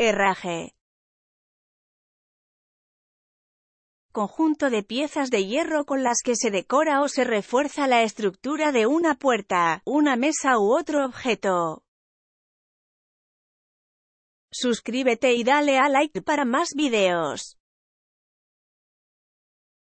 herraje. Conjunto de piezas de hierro con las que se decora o se refuerza la estructura de una puerta, una mesa u otro objeto. Suscríbete y dale a like para más videos.